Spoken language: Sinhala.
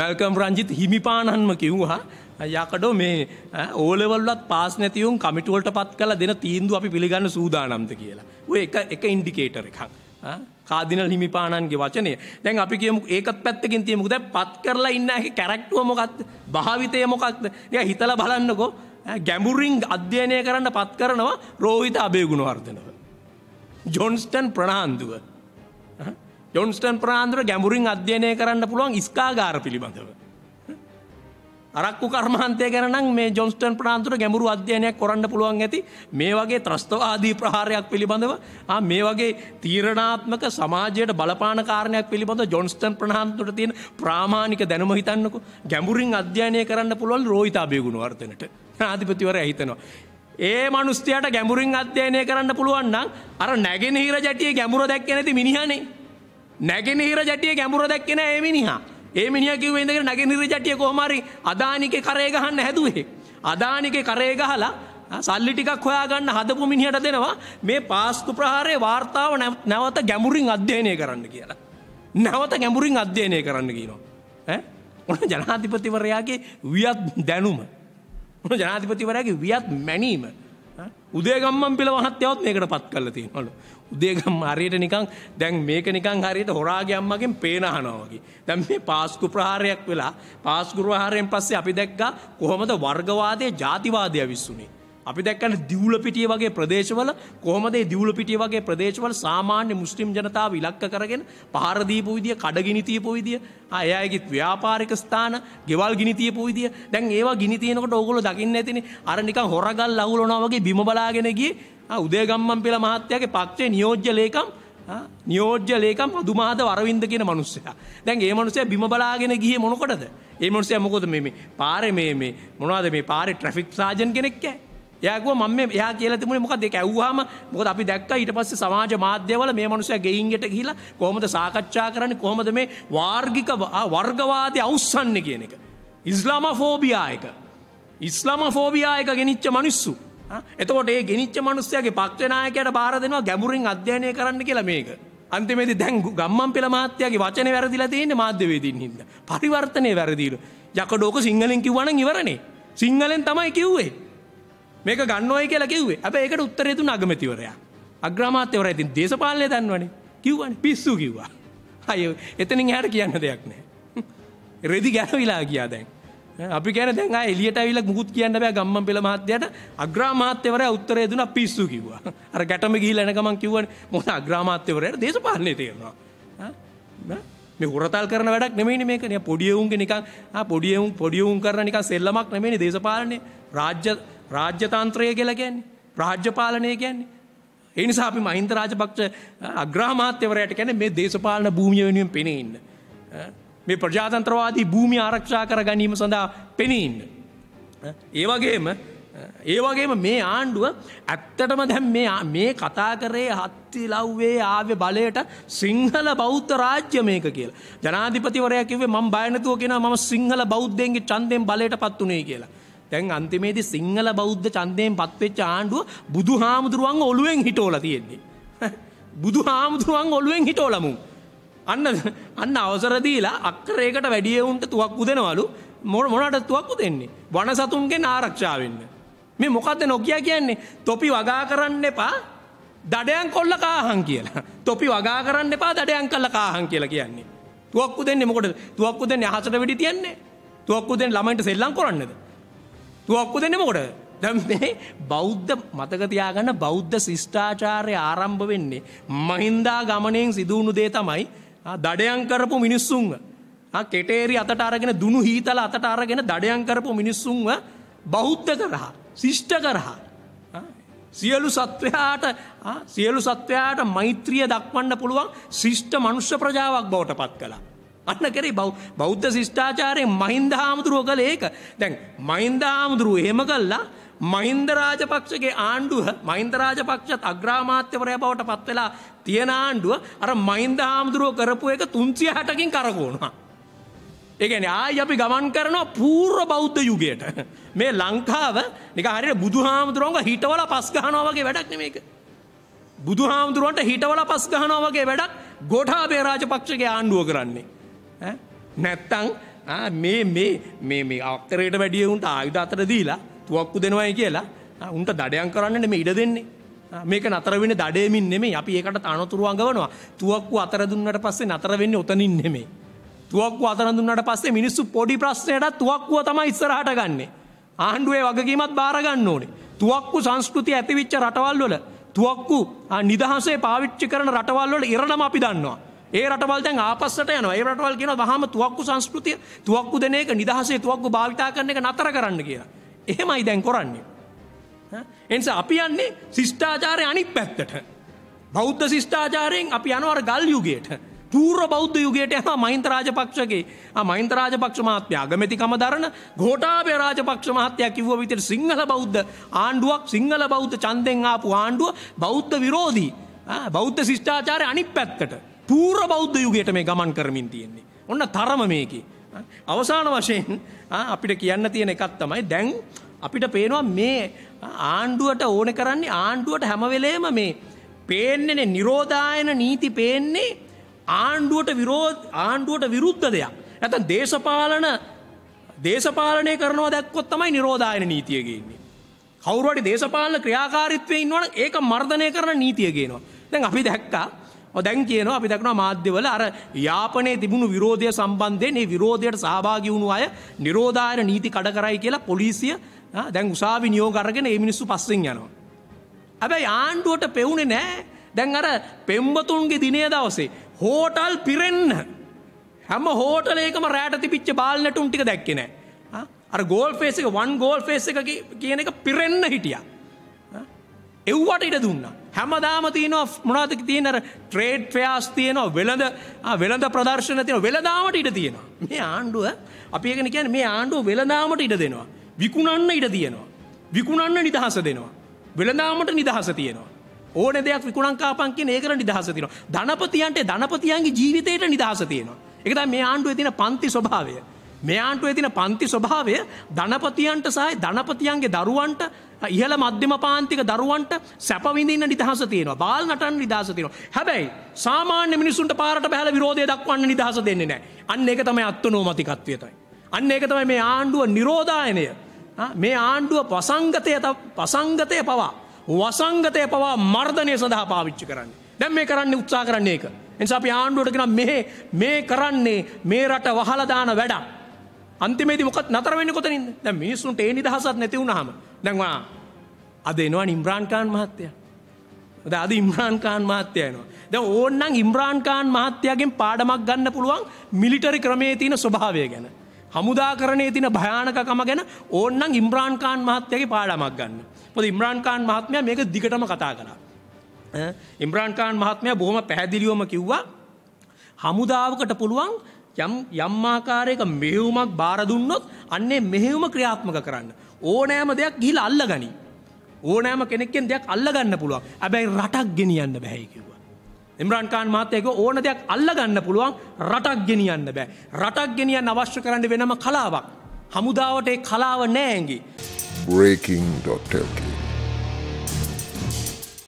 මැල්කම් රංජිත් හිමිපාණන්ම කිව්වා යකඩෝ මේ ඕලෙවල්ලත් පාස් නැතිවුම් කමිටුවලට පත් කලා දෙන තීන්දු අපි පිළිගන්න සූදානම්ද කියලා. ඔය එක එක ඉන්ඩිකේටර් එකක්. කාදිනල් හිමිපාණන්ගේ වචනය දැන් අපි කියමු ඒකත් පැත්තකින් තියමුක දැ පත් කරලා ඉන්න කැරක්ටුව මොකක්ද භාවිතය මොකක්ද ය හිතල බලන්නකෝ ගැඹුරිං අධ්‍යයනය කරන්න පත් කරනවා රෝහිත අභයගුණ වර්ධනව. ජොන්ස්ටන් ප්‍රනාන්දුව ජොන්ස්ටන් ප්‍රාන්දර ගැඹුරින් අධ්‍යයනය කරන්න පුළුවන් ස්කාගාර පිළිබඳව. අරක්කු කර්මාන්තය ගැනම් මේ ජොන්ස්ටන් ප්‍රාන්තුර ගැඹුරු අධ්‍යයනයක් කොරන්න පුළුවන් ඇති මේ වගේ ත්‍රස්තවාදී ප්‍රහාරයක් පිළිබඳව මේ වගේ තීරණාත්මක සමාජයට බලපාන කාරණයක් පිළිබඳ ජොන්ස්ටන් ප්‍රනාාන්තුට තියෙන ප්‍රාමාණික දැනම හිතන්නකු ගැඹුරින් අධ්‍යයනය කරන්න පුළුවන් රෝහිතාබයගුණ වර්තනට ආධිපතිවර හිතනවා. ඒ මනුස්තියට ගැඹුරින් අධ්‍යයනය කරන්න පුළුවන්නම් අර නැගෙනහිර ජටිය ගැඹුර දැක්ක නැති මිනිහනේ නැගෙනහිර ජටිය ගැඹුර දැක්කෙන ඒමිනිහා ඒ මිනිිය කිව ඉඳගෙන නැගෙනහිර ජටිය කෝමරි අදානික කරේ ගහන්න හැදුවේ. අදානික කරේ ගහලා සල්ලි ටිකක් හොයාගන්න හදපු මිනිහට දෙනවා මේ පාස්කු ප්‍රහාරය වාර්තාව නැවත ගැඹුරින් අධ්‍යයනය කරන්න කියලා. නැවත ගැඹුරින් අධ්‍යයනය කරන්න කියනවා. ඕන ජනාධිපතිවරයාගේ වියත් දැනුම. ඕන ජනාධිපතිවරයාගේ වියත් මැනීම උදේගම්මන් පිළ වනත්්‍යාවත් මේකට පත් කල තියනවලු. උදේගම් හරියට නිකං දැන් මේක නිකං හරියට හොරාගේ අම්මගෙන් පේනහනෝවගේ. දැම් මේ පාස්කු ප්‍රහාරයක් වෙලා පාස්ගුරුවහාරයෙන් පස්සේ අපි දැක්ගා කොහොමද වර්ගවාදය ජාතිවාදය විස්සුනේ. අපි දැක්කන දිවුල පිටිය වගේ ප්‍රදේශවල කොහොමද මේ දිවුල පිටිය වගේ ප්‍රදේශවල සාමාන්‍ය මුස්ලිම් ජනතාව ඉලක්ක කරගෙන පහර දීපු විදිය, කඩගිනි තියපු විදිය, ආ ඒ අයගේ ව්‍යාපාරික ස්ථාන, ගෙවල් ගිනි තියපු විදිය. දැන් ඒවා ගිනි තියනකොට ඕගොල්ලෝ දකින්න ඇතිනේ. අර නිකන් හොරගල් අහුලනවා වගේ බිම බලාගෙන ගියේ. ආ උදේගම්මන් පෙළ මහත්තයාගේ පක්ෂේ නියෝජ්‍ය ලේකම් නියෝජ්‍ය ලේකම් අදුමාද වරවින්ද කියන මනුස්සයා. දැන් ඒ මනුස්සයා බිම බලාගෙන ගියේ මොනකොටද? ඒ මනුස්සයා මොකද මේ මේ පාරේ මේ මේ මොනවද මේ පාරේ ට්‍රැෆික් සාජන් කෙනෙක් ඇයි? යකුව මම යා කියල තිබුණ මොකද දෙක ඇව්වාම මොකද අපි දැක්ක ඊට පස්සේ සමාජ මාධ්‍යවල මේ මනුසය ගෙයින්ගෙට කියලා කොහොමද සාකච්ඡා කරන්න කොහොමද මේ වාර්ගික වර්ගවාදය අවස්සන්න කියන එක. ඉස්ලාම ෆෝබියායක. ඉස්ලාම ෆෝබියායක ගෙනනිච්ච මනිස්සු. එතකොට ඒ ගෙනනිච්ච මනුස්සයගේ පක්වනායකයට බාර දෙෙනවා ගැමුරින් අධ්‍යයනය කරන්න කියලා මේක. අන්තිමේද දැන් ගම්මන් පෙළ මාත්‍යයාගේ වචන වැරදිලා තියන්නේ මාධ්‍යවේදින් හිද. පරිවර්තනය වැරදිීල. යකඩෝක සිංහලෙන් කිව්වන ඉවරණේ. සිංහලෙන් තමයි කිව්වේ. මේක ගන්නවයි කියලා කිව්වේ අප ඒකට උත්තරේතු නගමතිවරයා අග්‍රමාත්‍යවර ඇතින් දේශපාලය දන්නවනේ කිව්වන පිස්සු කිව්වා අය එතනින් හට කියන්න දෙයක් නෑ රෙදි ගැනවිලා කියා දැන් අපි ගැන දැන් එලියට විල මුහත් කියන්න බෑ ගම්ම පෙළ මහත්‍යයට අග්‍රාමාත්‍යවරය උත්තරේ දුන පිස්සු කිව්වා අර ගැටම ගී ලැනකමන් කිව්වන මොහ අග්‍රාමාත්‍යවරයට දේශපාලනය තේරවා මේ හොරතල් කරන වැඩක් නෙමනි මේකන පොඩියවුන්ගේ නිකන් පොඩියවුම් පොඩියවුම් කරන නික සෙල්ලමක් නෙමනි දේශපාලනය රාජ්‍ය රාජ්‍යතන්ත්‍රය කියලා කියන්නේ. රාජ්‍යපාලනය කියන්නේ. ඒ නිසා අපි මහින්ද රාජපක්ෂ අග්‍රාමාත්‍යවරයාට කියන්නේ මේ දේශපාලන භූමිය වෙනුවෙන් පෙනී ඉන්න. මේ ප්‍රජාතන්ත්‍රවාදී භූමිය ආරක්ෂා කර ගැනීම සඳහා පෙනී ඉන්න. ඒ වගේම ඒ වගේම මේ ආණ්ඩුව ඇත්තටම දැන් මේ මේ කතා කරේ හත්ති ලව්වේ ආවේ බලයට සිංහල බෞද්ධ රාජ්‍ය මේක කියලා. ජනාධිපතිවරයා කිව්වේ මම බය නැතුව කියනවා මම සිංහල බෞද්ධයන්ගේ ඡන්දයෙන් බලයට පත් උනේ කියලා. දැන් අන්තිමේදී සිංහල බෞද්ධ චන්දයෙන් පත්වෙච්ච ආණ්ඩුව බුදු හාමුදුරුවන් ඔළුවෙන් හිටෝල තියෙන්නේ. බුදු හාමුදුරුවන් ඔළුවෙන් හිටෝලමු. අන්න අන්න අවසරදීලා අක්කරේකට වැඩියවුන්ට තුවක්කු දෙනවලු මොන මොනට තුවක්කු දෙන්නේ වන සතුන්ගේ ආරක්ෂාවෙන්න. මේ මොකක්ද නොකිය කියන්නේ තොපි වගා කරන්න එපා දඩයන් කොල්ල කාහන් කියලා තොපි වගා කරන්න එපා දඩයන් කල්ල කාහන් කියලා කියන්නේ තුවක්කු දෙන්නේ මොකට තුවක්කු දෙන්නේ අහසට වෙඩි තියන්නේ තුවක්කු දෙන්නේ ළමයින්ට සෙල්ලම් කරන්නද තුවක්කු දෙන්නමකොට දැම් මේ බෞද්ධ මතකතියාගන්න බෞද්ධ ශිෂ්ඨාචාරය ආරම්භ වෙන්නේ. මහින්දා ගමනයෙන් සිදුවුණු දේ තමයි දඩයන් කරපු මිනිස්සුන්ව. කෙටේරි අතට අරගෙන දුනු හීතල අතට අරගෙන දඩයන් කරපු මිනිස්සුන්ව බෞද්ධ කරහා. ශිෂ්ට කරහා. සියලු සත්වයාට සියලු සත්වයාට මෛත්‍රිය දක්වන්න පුළුවන් ශිෂ්ට මනුෂ්‍ය ප්‍රජාවක් බවට පත් කලා. අන්න කරේ බෞද්ධ ශිෂ්ඨාචාරයෙන් මහින්ද හාමුදුරුව කළ ඒක. දැන් මහින්ද හාමුදුරුව එහෙම කළා මහින්ද රාජපක්ෂගේ ආණ්ඩුව මහින්ද රාජපක්ෂත් අග්‍රාමාත්‍යවරයා බවට පත් වෙලා තියෙන ආණ්ඩුව අර මහින්ද හාමුදුරුව කරපු එක 360කින් කරකවනවා. ඒ කියන්නේ ආයි අපි ගමන් කරනවා පූර්ව බෞද්ධ යුගයට. මේ ලංකාව නික හරියට බුදුහාමුදුරන්ගේ හිටවල පස් ගහනවා වගේ වැඩක් නෙමේක. බුදුහාමුදුරන්ට හිටවල පස් ගහනවා වගේ වැඩක් ගෝඨාභය රාජපක්ෂගේ ආණ්ඩුව කරන්නේ. නැත්තං මේ මේ මේ මේ අක්තරයට වැඩිය උන්ට ආයුධ අතර දීලා තුවක්කු දෙනවයි කියලා උන්ට දඩයන් කරන්නට මේ ඉඩ දෙන්නේ. මේක නතර වෙන්නේ දඩේමින් නෙමෙයි. අපි ඒකට අනතුරු අඟවනවා. තුවක්කු අතර දුන්නට පස්සේ නතර වෙන්නේ ඔතනින් නෙමෙයි. තුවක්කු අතර දුන්නට පස්සේ මිනිස්සු පොඩි ප්‍රශ්නයකට තුවක්කුව තමයි ඉස්සරහට ගන්නෙ. ආණ්ඩුවේ වගකීමත් බාර ගන්න ඕනේ. තුවක්කු සංස්කෘතිය ඇතිවිච්ච රටවල් වල තුවක්කු නිදහසේ පාවිච්චි කරන රටවල් වල ඉරණම අපි දන්නවා. ඒ රටවල් දැන් ආපස්සට යනවා. ඒ රටවල් කියනවා වහාම තුවක්කු සංස්කෘතිය, තුවක්කු දෙන එක නිදහසේ තුවක්කු භාවිතා කරන එක නතර කරන්න කියලා. එහෙමයි දැන් කරන්නේ. ඒ නිසා අපි යන්නේ ශිෂ්ටාචාරයේ අනිත් පැත්තට. බෞද්ධ ශිෂ්ටාචාරයෙන් අපි යනවා අර ගල් යුගයට. පූර්ව බෞද්ධ යුගයට යනවා මහින්ද රාජපක්ෂගේ. ආ මහින්ද රාජපක්ෂ මහත්තයා අගමැතිකම දරන ගෝඨාභය රාජපක්ෂ මහත්තයා කිව්ව විදිහට සිංහල බෞද්ධ ආණ්ඩුවක් සිංහල බෞද්ධ ඡන්දෙන් ආපු ආණ්ඩුව බෞද්ධ විරෝධී. බෞද්ධ ශිෂ්ටාචාරය අනිත් පැත්තට. පූර බෞද්ධ යුගයට මේ ගමන් කරමින් තියෙන්නේ. ඔන්න තරම මේකි. අවසාන වශයෙන් අපිට කියන්න තියෙන එකත් තමයි දැන් අපිට පේනවා මේ ආණ්ඩුවට ඕන කරන්නේ ආණ්ඩුවට හැමවෙලේම මේ පේන්නේ නිරෝධායන නීති පේන්නේ ආණ්ඩුවට විරෝධ ආණ්ඩුවට විරුද්ධ දෙයක්. නැත්නම් දේශපාලන දේශපාලනය කරනවා දැක්කොත් තමයි නිරෝධායන නීතිය ගේන්නේ. කවුරු හරි දේශපාලන ක්‍රියාකාරීත්වයේ ඉන්නවනම් ඒක මර්ධනය කරන නීතිය ගේනවා. දැන් අපි දැක්කා දැන් කියනවා අපි දක්නවා මාධ්‍යවල අර යාපනයේ තිබුණු විරෝධය සම්බන්ධයෙන් මේ විරෝධයට සහභාගී වුණු අය නිරෝධායන නීති කඩ කරයි කියලා පොලිසිය දැන් උසාවි නියෝග අරගෙන මේ මිනිස්සු පස්සෙන් යනවා. හැබැයි ආණ්ඩුවට පෙවුනේ නැහැ. දැන් අර පෙම්බතුන්ගේ දිනේ දවසේ හෝටල් පිරෙන්න හැම හෝටලේකම රැට තිබිච්ච බාල් නැටුම් ටික දැක්කේ නැහැ. අර ගෝල් ෆේස් එක වන් ගෝල් ෆේස් එක කියන එක පිරෙන්න හිටියා. එව්වට ඉඩ දුන්නා. හැමදාම තියනවා මොනාද තියෙන ට්‍රේඩ් ෆෙයාස් තියෙනවා වෙළඳ වෙළඳ ප්‍රදර්ශන තියෙනවා වෙළඳාමට ඉඩ තියෙනවා. මේ ආණ්ඩුව අපි ඒකනේ කියන්නේ මේ ආණ්ඩුව වෙළඳාමට ඉඩ දෙනවා. විකුණන්න ඉඩ තියෙනවා. විකුණන්න නිදහස දෙනවා. වෙළඳාමට නිදහස තියෙනවා. ඕන දෙයක් විකුණන් කාපන් කියන ඒකට නිදහස තියෙනවා. ධනපතියන්ට ධනපතියන්ගේ ජීවිතේට නිදහස තියෙනවා. ඒක තමයි මේ ආණ්ඩුවේ තියෙන පන්ති ස්වභාවය. මෙයාන්ට ඇතින පන්ති ස්වභාවය ධනපතියන්ට සහ ධනපතියන්ගේ දරුවන්ට ඉහළ මධ්‍යම පාන්තික දරුවන්ට සැපවිඳන්න නිදහස තියෙනවා බාල් නටන් නිදහස තියෙනවා හැබැයි සාමාන්‍ය මිනිසුන්ට පාරට බැහල විරෝධය දක්වන්න නිදහස දෙන්නේ නෑ අන්න එක තමයි අත්වනෝමතිකත්වයතයි. අන්න එක තමයි මේ ආණ්ඩුව නිරෝධායනය මේ ආණ්ඩුව පසංගතය පසංගතය පවා වසංගතය පවා මර්ධනය සඳහා පාවිච්චි කරන්න දැම් මේ කරන්න උත්සා කරන්නේ එක. එනිසා අපි ආණ්ඩුවට කෙන මේ කරන්නේ මේ රට වහලදාන වැඩක්. අන්තිමේදී මොකක් නතර වෙන්නේ කොතනින්ද? දැන් මිනිස්සුන්ට ඒ නිදහසක් නැති වුණාම දැන් වා අද එනවා ඉම්රාන් ඛාන් මහත්තයා. දැන් අද ඉම්රාන් ඛාන් මහත්තයා එනවා. දැන් ඕන්නම් ඉම්රාන් ඛාන් මහත්තයාගෙන් පාඩමක් ගන්න පුළුවන් මිලිටරි ක්‍රමයේ තියෙන ස්වභාවය ගැන. හමුදාකරණයේ තියෙන භයානකකම ගැන ඕන්නම් ඉම්රාන් ඛාන් මහත්තයාගේ පාඩමක් ගන්න. මොකද ඉම්රාන් ඛාන් මහත්මයා මේක දිගටම කතා කළා. ඉම්රාන් ඛාන් මහත්මයා බොහොම පැහැදිලිවම කිව්වා හමුදාවකට පුළුවන් යම් යම් ආකාරයක මෙහෙයුමක් බාර දුන්නොත් අන්නේ මෙහෙයුම ක්‍රියාත්මක කරන්න. ඕනෑම දෙයක් ගිහිල්ලා අල්ලගනි. ඕනෑම කෙනෙක්ගෙන් දෙයක් අල්ලගන්න පුළුවන්. හැබැයි රටක් ගෙනියන්න බෑ කිව්වා. ඉම්රාන් ඛාන් මහත්තයක ඕන දෙයක් අල්ලගන්න පුළුවන් රටක් ගෙනියන්න බෑ. රටක් ගෙනියන්න අවශ්‍ය කරන්න වෙනම කලාවක්. හමුදාවට ඒ කලාව නෑඟි. breaking.lk